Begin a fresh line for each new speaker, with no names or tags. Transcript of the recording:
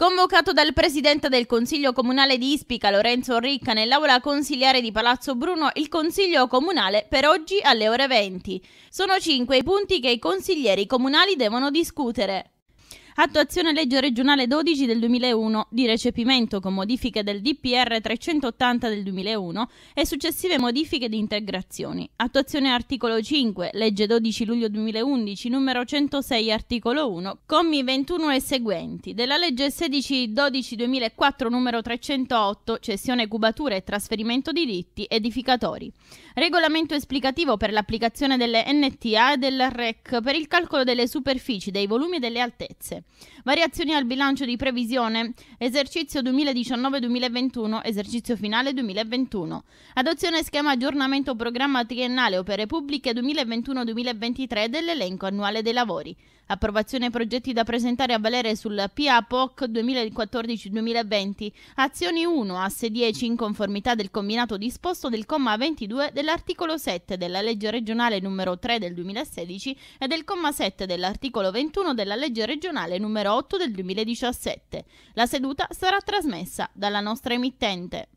Convocato dal presidente del Consiglio Comunale di Ispica, Lorenzo Ricca, nell'aula consiliare di Palazzo Bruno, il Consiglio Comunale per oggi alle ore 20. Sono cinque i punti che i consiglieri comunali devono discutere. Attuazione legge regionale 12 del 2001 di recepimento con modifiche del DPR 380 del 2001 e successive modifiche di integrazioni. Attuazione articolo 5, legge 12 luglio 2011 numero 106 articolo 1, commi 21 e seguenti della legge 16-12-2004 numero 308 cessione cubature e trasferimento di diritti edificatori. Regolamento esplicativo per l'applicazione delle NTA e del REC per il calcolo delle superfici, dei volumi e delle altezze. Variazioni al bilancio di previsione, esercizio 2019-2021, esercizio finale 2021. Adozione schema aggiornamento programma triennale opere pubbliche 2021-2023 dell'elenco annuale dei lavori. Approvazione progetti da presentare a valere sul PA POC 2014-2020, azioni 1, asse 10 in conformità del combinato disposto del comma 22 dell'articolo 7 della legge regionale numero 3 del 2016 e del comma 7 dell'articolo 21 della legge regionale Comunale numero 8 del 2017. La seduta sarà trasmessa dalla nostra emittente.